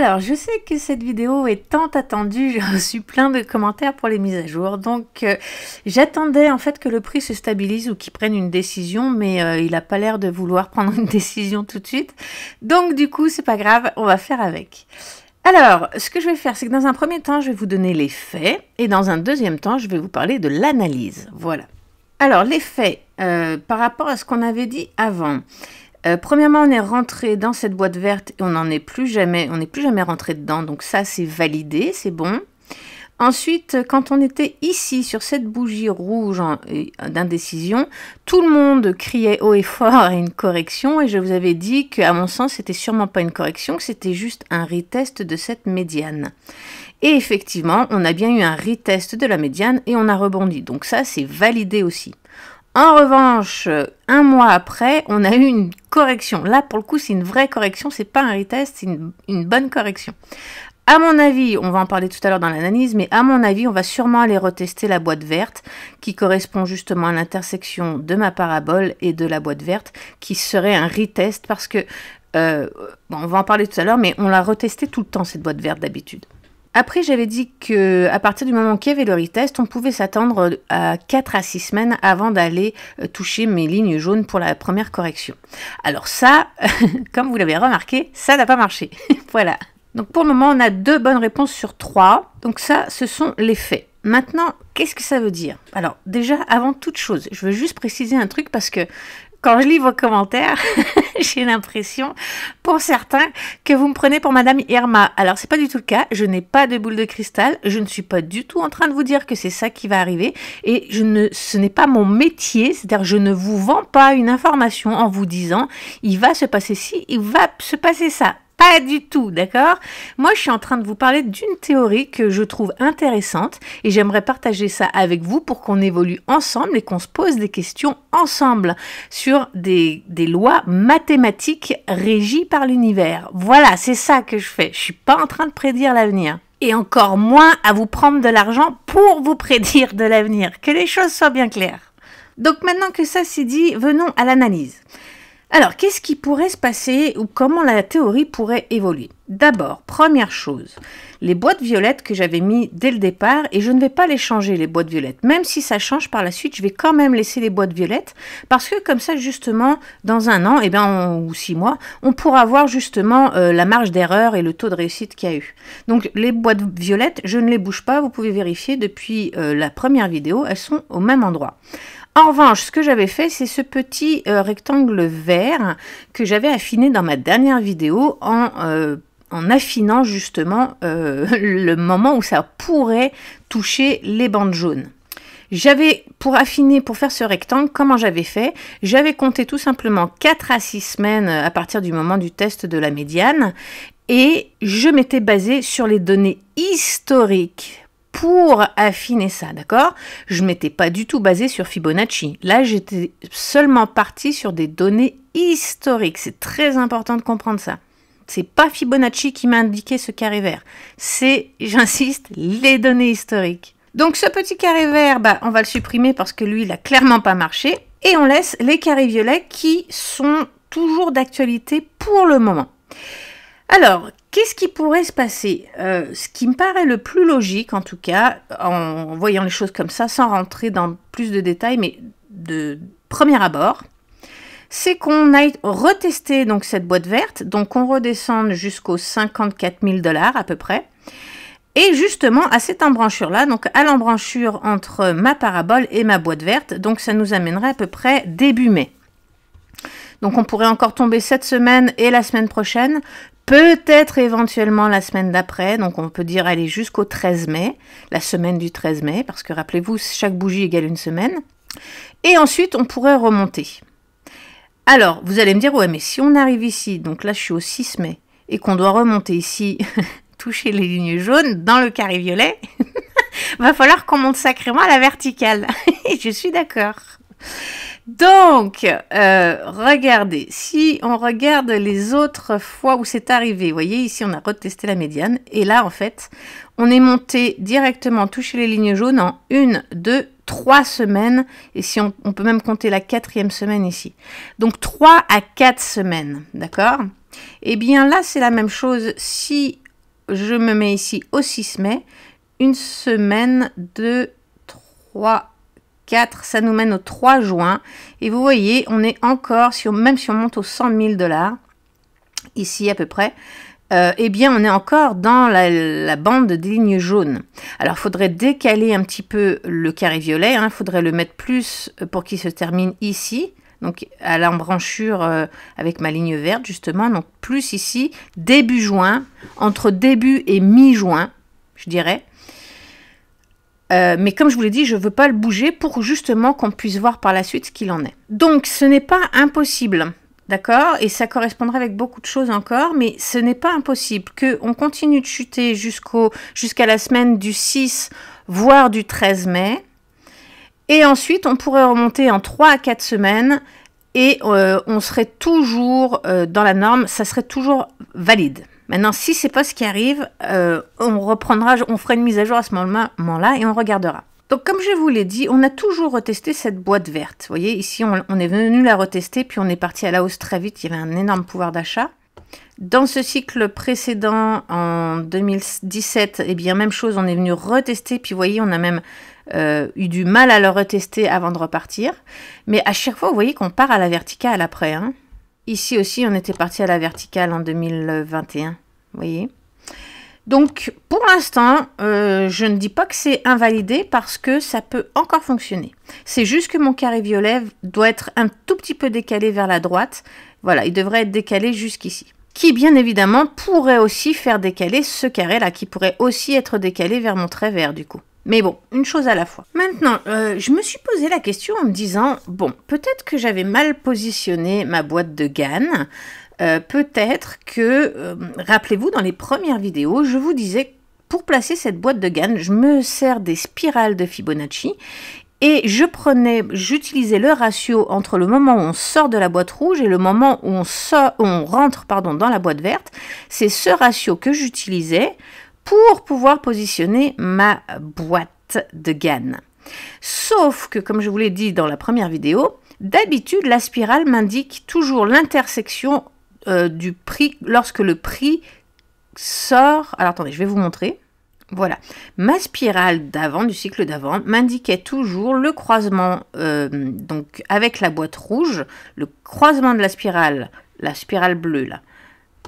Alors, je sais que cette vidéo est tant attendue, j'ai reçu plein de commentaires pour les mises à jour, donc euh, j'attendais en fait que le prix se stabilise ou qu'il prenne une décision, mais euh, il n'a pas l'air de vouloir prendre une décision tout de suite, donc du coup, c'est pas grave, on va faire avec. Alors, ce que je vais faire, c'est que dans un premier temps, je vais vous donner les faits, et dans un deuxième temps, je vais vous parler de l'analyse, voilà. Alors, les faits, euh, par rapport à ce qu'on avait dit avant, euh, premièrement, on est rentré dans cette boîte verte et on n'en est plus jamais, on n'est plus jamais rentré dedans. Donc ça, c'est validé, c'est bon. Ensuite, quand on était ici sur cette bougie rouge euh, d'indécision, tout le monde criait haut et fort à une correction et je vous avais dit qu'à mon sens, c'était sûrement pas une correction, que c'était juste un retest de cette médiane. Et effectivement, on a bien eu un retest de la médiane et on a rebondi. Donc ça, c'est validé aussi. En revanche, un mois après, on a eu une correction. Là, pour le coup, c'est une vraie correction, c'est pas un retest, c'est une, bonne correction. À mon avis, on va en parler tout à l'heure dans l'analyse, mais à mon avis, on va sûrement aller retester la boîte verte qui correspond justement à l'intersection de ma parabole et de la boîte verte qui serait un retest parce que, euh, on va en parler tout à l'heure, mais on l'a retesté tout le temps cette boîte verte d'habitude. Après, j'avais dit que à partir du moment qu'il y avait le retest, on pouvait s'attendre euh, à 4 à 6 semaines avant d'aller euh, toucher mes lignes jaunes pour la première correction. Alors ça, comme vous l'avez remarqué, ça n'a pas marché. voilà. Donc pour le moment, on a deux bonnes réponses sur trois. Donc ça, ce sont les faits. Maintenant, qu'est-ce que ça veut dire Alors déjà, avant toute chose, je veux juste préciser un truc parce que quand je lis vos commentaires, j'ai l'impression, pour certains, que vous me prenez pour Madame Irma. Alors, c'est pas du tout le cas. Je n'ai pas de boule de cristal. Je ne suis pas du tout en train de vous dire que c'est ça qui va arriver. Et je ne, ce n'est pas mon métier. C'est-à-dire, je ne vous vends pas une information en vous disant, il va se passer ci, il va se passer ça pas du tout, d'accord Moi, je suis en train de vous parler d'une théorie que je trouve intéressante et j'aimerais partager ça avec vous pour qu'on évolue ensemble et qu'on se pose des questions ensemble sur des, lois mathématiques régies par l'univers. Voilà, c'est ça que je fais. Je suis pas en train de prédire l'avenir et encore moins à vous prendre de l'argent pour vous prédire de l'avenir. Que les choses soient bien claires. Donc maintenant que ça c'est dit, venons à l'analyse. Alors, qu'est-ce qui pourrait se passer ou comment la théorie pourrait évoluer D'abord, première chose, les boîtes violettes que j'avais mis dès le départ, et je ne vais pas les changer, les boîtes violettes. Même si ça change par la suite, je vais quand même laisser les boîtes violettes, parce que comme ça, justement, dans un an, et eh ben, ou six mois, on pourra voir justement euh, la marge d'erreur et le taux de réussite qu'il y a eu. Donc, les boîtes violettes, je ne les bouge pas, vous pouvez vérifier depuis euh, la première vidéo, elles sont au même endroit. En revanche, ce que j'avais fait, c'est ce petit euh, rectangle vert que j'avais affiné dans ma dernière vidéo en, euh, affinant justement euh, le moment où ça pourrait toucher les bandes jaunes. J'avais, pour affiner, pour faire ce rectangle, comment j'avais fait J'avais compté tout simplement 4 à 6 semaines à partir du moment du test de la médiane et je m'étais basé sur les données historiques pour affiner ça, d'accord Je m'étais pas du tout basé sur Fibonacci. Là, j'étais seulement partie sur des données historiques. C'est très important de comprendre ça. C'est pas Fibonacci qui m'a indiqué ce carré vert. C'est, j'insiste, les données historiques. Donc ce petit carré vert, bah, on va le supprimer parce que lui, il a clairement pas marché. Et on laisse les carrés violets qui sont toujours d'actualité pour le moment. Alors, Qu'est-ce qui pourrait se passer euh, Ce qui me paraît le plus logique, en tout cas, en voyant les choses comme ça, sans rentrer dans plus de détails, mais de premier abord, c'est qu'on aille retester donc cette boîte verte, donc on redescende jusqu'aux 54 000 dollars à peu près. Et justement à cette embranchure là, donc à l'embranchure entre ma parabole et ma boîte verte, donc ça nous amènerait à peu près début mai. Donc on pourrait encore tomber cette semaine et la semaine prochaine, peut-être éventuellement la semaine d'après. Donc on peut dire aller jusqu'au 13 mai, la semaine du 13 mai, parce que rappelez-vous, chaque bougie égale une semaine. Et ensuite, on pourrait remonter. Alors, vous allez me dire, ouais, mais si on arrive ici, donc là je suis au 6 mai, et qu'on doit remonter ici, toucher les lignes jaunes dans le carré violet, va falloir qu'on monte sacrément à la verticale. je suis d'accord. Donc, euh, regardez, si on regarde les autres fois où c'est arrivé, vous voyez ici on a retesté la médiane, et là en fait, on est monté directement toucher les lignes jaunes en une, deux, trois semaines, et si on, peut même compter la quatrième semaine ici. Donc trois à quatre semaines, d'accord Eh bien là c'est la même chose, si je me mets ici au 6 mai, une semaine de 3 4, ça nous mène au 3 juin. Et vous voyez, on est encore, sur, même si on monte aux 100 000 dollars, ici à peu près, euh, eh bien, on est encore dans la, bande des lignes jaunes. Alors, il faudrait décaler un petit peu le carré violet. Il hein. faudrait le mettre plus pour qu'il se termine ici. Donc, à l'embranchure euh, avec ma ligne verte, justement. Donc, plus ici, début juin, entre début et mi-juin, je dirais. Euh, mais comme je vous l'ai dit, je ne veux pas le bouger pour justement qu'on puisse voir par la suite ce qu'il en est. Donc ce n'est pas impossible, d'accord Et ça correspondrait avec beaucoup de choses encore, mais ce n'est pas impossible qu'on continue de chuter jusqu'à la semaine du 6, voire du 13 mai. Et ensuite, on pourrait remonter en 3 à 4 semaines et euh, on serait toujours euh, dans la norme, ça serait toujours valide. Maintenant, si c'est pas ce qui arrive, euh, on reprendra, on fera une mise à jour à ce moment-là et on regardera. Donc comme je vous l'ai dit, on a toujours retesté cette boîte verte. Vous voyez, ici on, est venu la retester, puis on est parti à la hausse très vite, il y avait un énorme pouvoir d'achat. Dans ce cycle précédent, en 2017, eh bien même chose, on est venu retester, puis vous voyez, on a même euh, eu du mal à le retester avant de repartir. Mais à chaque fois, vous voyez qu'on part à la verticale après. Hein. Ici aussi, on était parti à la verticale en 2021. Vous voyez Donc, pour l'instant, euh, je ne dis pas que c'est invalidé parce que ça peut encore fonctionner. C'est juste que mon carré violet doit être un tout petit peu décalé vers la droite. Voilà, il devrait être décalé jusqu'ici qui bien évidemment pourrait aussi faire décaler ce carré là, qui pourrait aussi être décalé vers mon trait vert du coup. Mais bon, une chose à la fois. Maintenant, euh, je me suis posé la question en me disant, bon, peut-être que j'avais mal positionné ma boîte de GAN. Euh, peut-être que, euh, rappelez-vous, dans les premières vidéos, je vous disais, pour placer cette boîte de GAN, je me sers des spirales de Fibonacci et je prenais, j'utilisais le ratio entre le moment où on sort de la boîte rouge et le moment où on, on rentre pardon, dans la boîte verte. C'est ce ratio que j'utilisais pour pouvoir positionner ma boîte de GAN. Sauf que, comme je vous l'ai dit dans la première vidéo, d'habitude, la spirale m'indique toujours l'intersection euh, du prix lorsque le prix sort. Alors attendez, je vais vous montrer. Voilà, ma spirale d'avant, du cycle d'avant, m'indiquait toujours le croisement, euh, donc avec la boîte rouge, le croisement de la spirale, la spirale bleue là,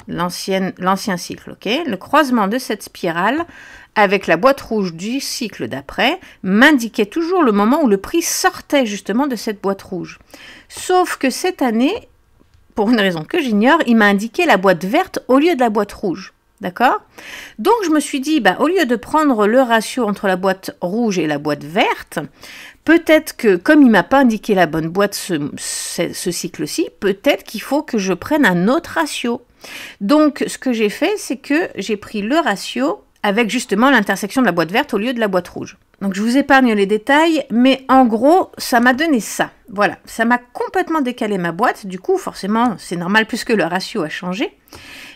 l'ancien cycle. ok le croisement de cette spirale avec la boîte rouge du cycle d'après m'indiquait toujours le moment où le prix sortait justement de cette boîte rouge. Sauf que cette année, pour une raison que j'ignore, il m'a indiqué la boîte verte au lieu de la boîte rouge. D'accord Donc je me suis dit, bah, au lieu de prendre le ratio entre la boîte rouge et la boîte verte, peut-être que comme il m'a pas indiqué la bonne boîte ce cycle-ci, peut-être qu'il faut que je prenne un autre ratio. Donc, ce que j'ai fait, c'est que j'ai pris le ratio avec justement l'intersection de la boîte verte au lieu de la boîte rouge. Donc je vous épargne les détails, mais en gros, ça m'a donné ça. Voilà, ça m'a complètement décalé ma boîte, du coup forcément c'est normal puisque le ratio a changé.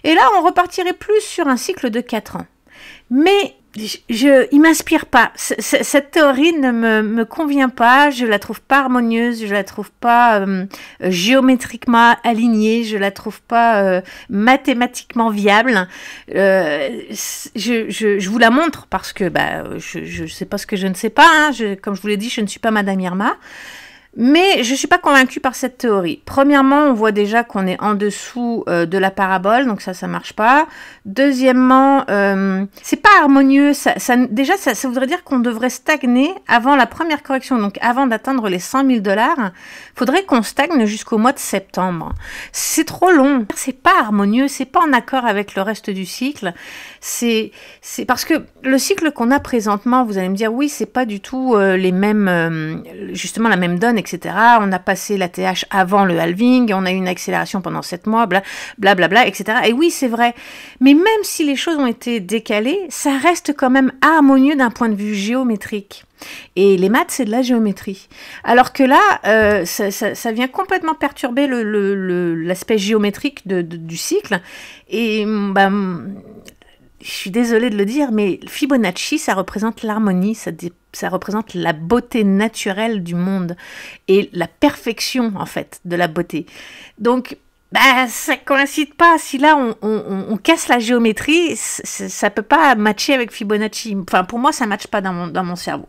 Et là, on repartirait plus sur un cycle de 4 ans. Mais je, il m'inspire pas. cette théorie ne me, me, convient pas. Je la trouve pas harmonieuse. Je la trouve pas euh, géométriquement alignée. Je la trouve pas euh, mathématiquement viable. Euh, je, je, vous la montre parce que bah, je ne sais pas ce que je ne sais pas. Hein. comme je vous l'ai dit, je ne suis pas Madame Irma. Mais je ne suis pas convaincue par cette théorie. Premièrement, on voit déjà qu'on est en dessous euh, de la parabole, donc ça, ça marche pas. Deuxièmement, ce euh, c'est pas harmonieux. Ça, déjà, ça, voudrait dire qu'on devrait stagner avant la première correction, donc avant d'atteindre les 100 000 dollars. faudrait qu'on stagne jusqu'au mois de septembre. C'est trop long. C'est pas harmonieux. C'est pas en accord avec le reste du cycle. C'est parce que le cycle qu'on a présentement, vous allez me dire, oui, c'est pas du tout euh, les mêmes, justement, la même donne, etc. On a passé la TH avant le halving, on a eu une accélération pendant 7 mois, blablabla, bla, bla, etc. Et oui, c'est vrai. Mais même si les choses ont été décalées, ça reste quand même harmonieux d'un point de vue géométrique. Et les maths, c'est de la géométrie. Alors que là, euh, ça, vient complètement perturber l'aspect géométrique du cycle. Et mm, bah, mm, je suis désolée de le dire, mais Fibonacci, ça représente l'harmonie, ça, ça, représente la beauté naturelle du monde et la perfection, en fait, de la beauté. Donc, bah, ça coïncide pas. Si là, on, casse la géométrie, ça peut pas matcher avec Fibonacci. Enfin, pour moi, ça matche pas dans mon, dans mon cerveau.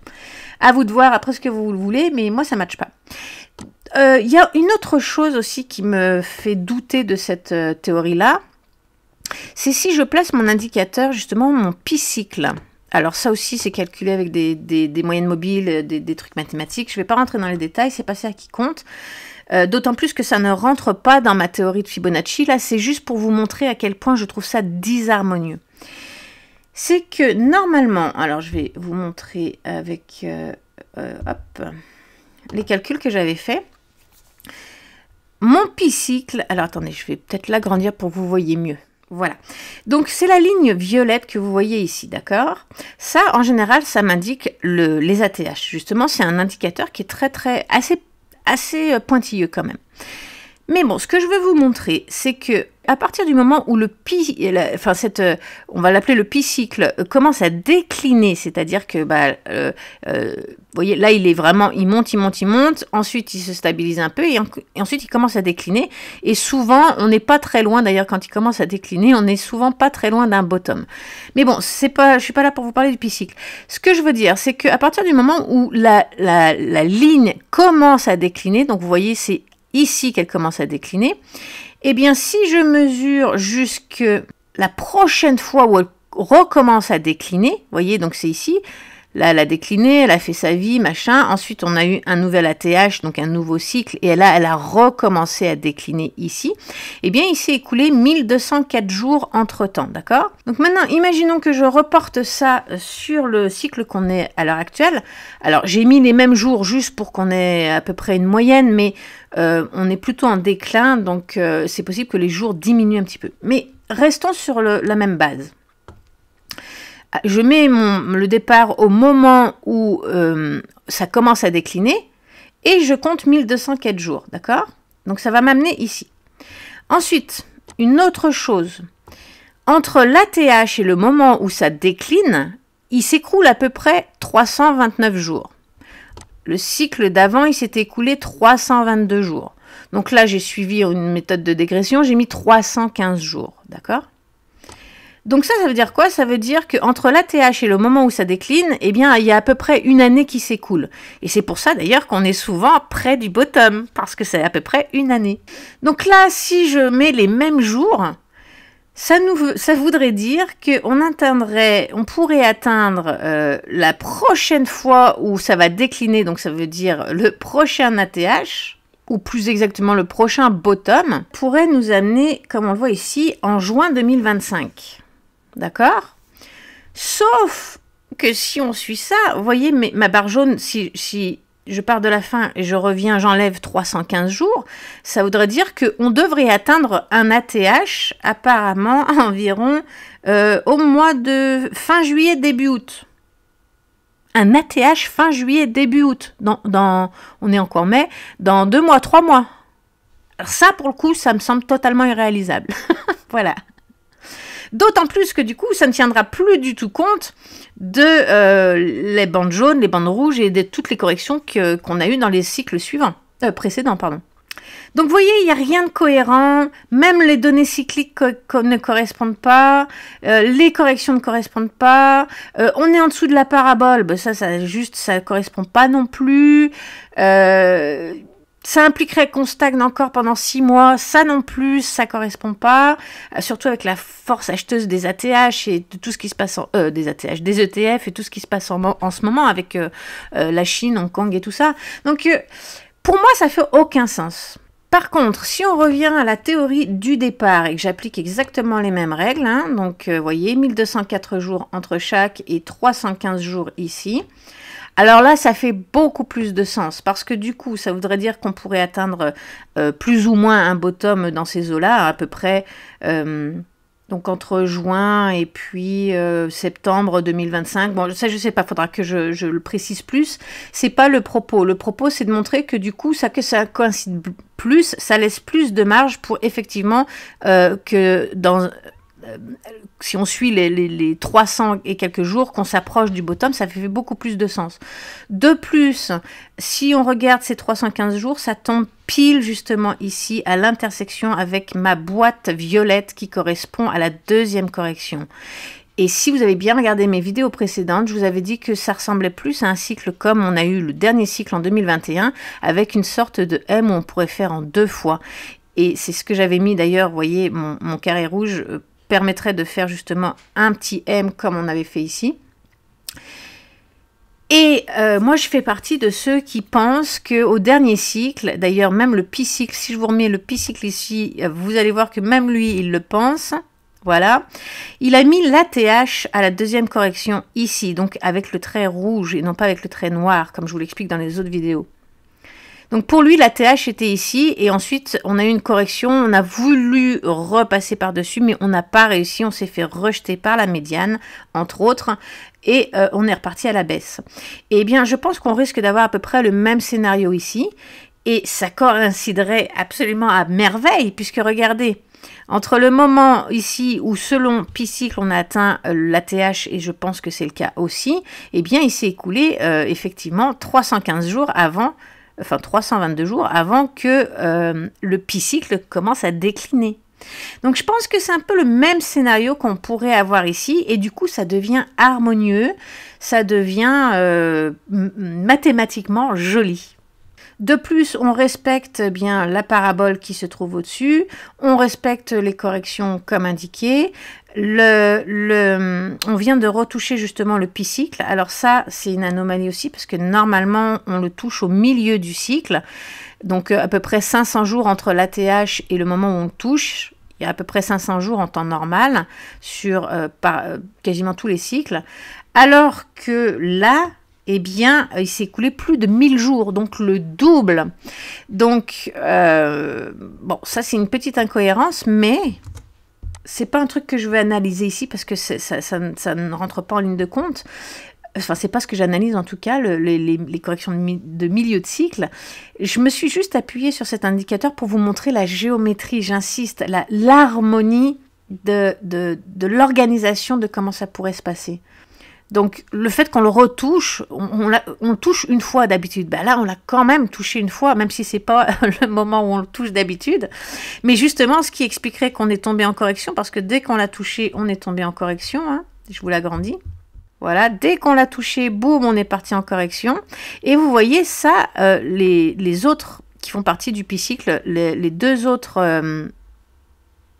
À vous de voir après ce que vous voulez, mais moi, ça matche pas. Euh, il y a une autre chose aussi qui me fait douter de cette euh, théorie-là c'est si je place mon indicateur, justement, mon pi-cycle. Alors ça aussi, c'est calculé avec des, moyennes mobiles, euh, des, trucs mathématiques. Je ne vais pas rentrer dans les détails, c'est pas ça qui compte. Euh, d'autant plus que ça ne rentre pas dans ma théorie de Fibonacci. Là, c'est juste pour vous montrer à quel point je trouve ça disharmonieux. C'est que normalement, alors je vais vous montrer avec euh, les calculs que j'avais faits. Mon pi cycle, alors attendez, je vais peut-être l'agrandir pour que vous voyez mieux. Voilà. Donc c'est la ligne violette que vous voyez ici, d'accord Ça, en général, ça m'indique le, les ATH. Justement, c'est un indicateur qui est très, très, assez, assez euh, pointilleux quand même. Mais bon, ce que je veux vous montrer, c'est que à partir du moment où le pi, enfin cette, euh, on va l'appeler le pi cycle, euh, commence à décliner, c'est-à-dire que, bah, euh, vous voyez, là il est vraiment, il monte, il monte, il monte, ensuite il se stabilise un peu et, ensuite il commence à décliner. Et souvent, on n'est pas très loin. D'ailleurs, quand il commence à décliner, on n'est souvent pas très loin d'un bottom. Mais bon, c'est pas, je suis pas là pour vous parler du pi cycle. Ce que je veux dire, c'est qu'à partir du moment où la ligne commence à décliner, donc vous voyez, c'est ici qu'elle commence à décliner, eh bien si je mesure jusqu'à la prochaine fois où elle recommence à décliner, voyez donc c'est ici, Là, elle a décliné, elle a fait sa vie, machin. Ensuite, on a eu un nouvel ATH, donc un nouveau cycle. Et là, elle a recommencé à décliner ici. Eh bien, il s'est écoulé 1204 jours entre-temps, d'accord Donc maintenant, imaginons que je reporte ça euh, sur le cycle qu'on est à l'heure actuelle. Alors, j'ai mis les mêmes jours juste pour qu'on ait à peu près une moyenne, mais euh, on est plutôt en déclin, donc euh, c'est possible que les jours diminuent un petit peu. Mais restons sur la même base. Ah, je mets le départ au moment où euh, ça commence à décliner et je compte 1204 jours, d'accord Donc ça va m'amener ici. Ensuite, une autre chose, entre l'ATH et le moment où ça décline, il s'écroule à peu près 329 jours. Le cycle d'avant, il s'est écoulé 322 jours. Donc là, j'ai suivi une méthode de dégression, j'ai mis 315 jours, d'accord donc ça, ça veut dire quoi Ça veut dire qu'entre l'ATH et le moment où ça décline, eh bien, il y a à peu près une année qui s'écoule. Et c'est pour ça d'ailleurs qu'on est souvent près du bottom, parce que c'est à peu près une année. Donc là, si je mets les mêmes jours, ça, nous, ça voudrait dire qu'on atteindrait, on pourrait atteindre euh, la prochaine fois où ça va décliner, donc ça veut dire le prochain ATH, ou plus exactement le prochain bottom, pourrait nous amener, comme on le voit ici, en juin 2025. D'accord Sauf que si on suit ça, vous voyez, mais ma barre jaune, si, si je pars de la fin et je reviens, j'enlève 315 jours, ça voudrait dire qu'on devrait atteindre un ATH apparemment environ euh, au mois de fin juillet, début août. Un ATH fin juillet, début août. Dans, on est encore mai, dans deux mois, trois mois. ça, pour le coup, ça me semble totalement irréalisable. voilà. D'autant plus que du coup, ça ne tiendra plus du tout compte de euh, les bandes jaunes, les bandes rouges et de toutes les corrections qu'on a eues dans les cycles suivants, euh, précédents, pardon. Donc vous voyez, il n'y a rien de cohérent, même les données cycliques ne correspondent pas, euh, les corrections ne correspondent pas, on est en dessous de la parabole, ben, ça, ça juste, ça ne correspond pas non plus. Ça impliquerait qu'on stagne encore pendant six mois. Ça non plus, ça correspond pas. Euh, surtout avec la force acheteuse des ATH et de tout ce qui se passe en euh, des ATH, des ETF et tout ce qui se passe en, en ce moment avec euh, la Chine, Hong Kong et tout ça. Donc pour moi, ça fait aucun sens. Par contre, si on revient à la théorie du départ et que j'applique exactement les mêmes règles, hein, donc vous voyez 1204 jours entre chaque et 315 jours ici, alors là, ça fait beaucoup plus de sens parce que du coup, ça voudrait dire qu'on pourrait atteindre euh, plus ou moins un bottom dans ces eaux-là, à peu près. Euh, donc entre juin et puis euh, septembre 2025. Bon, ça je sais pas, faudra que je, le précise plus. C'est pas le propos. Le propos c'est de montrer que du coup ça que ça coïncide plus, ça laisse plus de marge pour effectivement que dans euh, si on suit les, 300 et quelques jours, qu'on s'approche du bottom, ça fait beaucoup plus de sens. De plus, si on regarde ces 315 jours, ça tombe pile justement ici à l'intersection avec ma boîte violette qui correspond à la deuxième correction. Et si vous avez bien regardé mes vidéos précédentes, je vous avais dit que ça ressemblait plus à un cycle comme on a eu le dernier cycle en 2021, avec une sorte de M où on pourrait faire en deux fois. Et c'est ce que j'avais mis d'ailleurs, vous voyez, mon carré rouge euh, permettrait de faire justement un petit M comme on avait fait ici. Et euh, moi, je fais partie de ceux qui pensent qu'au dernier cycle, d'ailleurs même le pi cycle, si je vous remets le pi cycle ici, euh, vous allez voir que même lui, il le pense. Voilà. Il a mis l'ATH à la deuxième correction ici, donc avec le trait rouge et non pas avec le trait noir, comme je vous l'explique dans les autres vidéos. Donc pour lui, la TH était ici et ensuite on a eu une correction, on a voulu repasser par-dessus, mais on n'a pas réussi, on s'est fait rejeter par la médiane, entre autres, et euh, on est reparti à la baisse. Eh bien, je pense qu'on risque d'avoir à peu près le même scénario ici, et ça coïnciderait absolument à merveille, puisque regardez, entre le moment ici où selon P-Cycle, on a atteint euh, l'ATH et je pense que c'est le cas aussi, eh bien il s'est écoulé euh, effectivement 315 jours avant enfin 322 jours avant que euh, le le cycle commence à décliner. Donc je pense que c'est un peu le même scénario qu'on pourrait avoir ici et du coup ça devient harmonieux, ça devient euh, mathématiquement joli. De plus, on respecte bien la parabole qui se trouve au-dessus, on respecte les corrections comme indiqué, on vient de retoucher justement le pi-cycle. Alors ça, c'est une anomalie aussi parce que normalement, on le touche au milieu du cycle. Donc euh, à peu près 500 jours entre l'ATH et le moment où on le touche. Il y a à peu près 500 jours en temps normal sur euh, euh, quasiment tous les cycles. Alors que là, eh bien, il s'est écoulé plus de 1000 jours, donc le double. Donc, bon, ça c'est une petite incohérence, mais c'est pas un truc que je vais analyser ici parce que ça, ne rentre pas en ligne de compte. Enfin, c'est pas ce que j'analyse en tout cas, les, corrections de, milieu de cycle. Je me suis juste appuyée sur cet indicateur pour vous montrer la géométrie, j'insiste, l'harmonie de, de l'organisation de comment ça pourrait se passer. Donc le fait qu'on le retouche, on, touche une fois d'habitude. Bah là, on l'a quand même touché une fois, même si c'est pas le moment où on le touche d'habitude. Mais justement, ce qui expliquerait qu'on est tombé en correction, parce que dès qu'on l'a touché, on est tombé en correction. Hein. Je vous l'agrandis. Voilà, dès qu'on l'a touché, boum, on est parti en correction. Et vous voyez ça, euh, les, autres qui font partie du p les, les deux autres euh,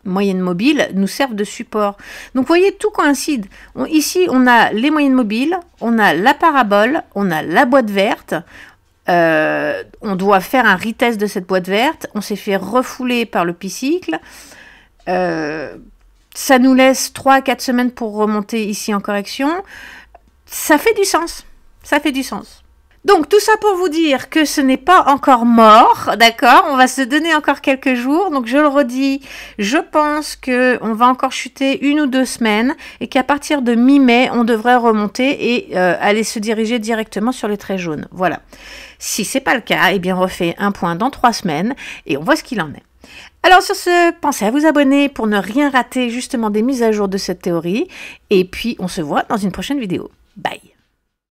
moyenne mobiles nous servent de support. Donc vous voyez, tout coïncide. ici, on a les moyennes mobiles, on a la parabole, on a la boîte verte. Euh, on doit faire un retest de cette boîte verte. On s'est fait refouler par le picycle. Euh, ça nous laisse 3 à 4 semaines pour remonter ici en correction. Ça fait du sens. Ça fait du sens. Donc tout ça pour vous dire que ce n'est pas encore mort, d'accord On va se donner encore quelques jours. Donc je le redis, je pense que on va encore chuter une ou deux semaines et qu'à partir de mi-mai, on devrait remonter et euh, aller se diriger directement sur les traits jaunes. Voilà. Si c'est pas le cas, eh bien on refait un point dans trois semaines et on voit ce qu'il en est. Alors sur ce, pensez à vous abonner pour ne rien rater justement des mises à jour de cette théorie. Et puis on se voit dans une prochaine vidéo. Bye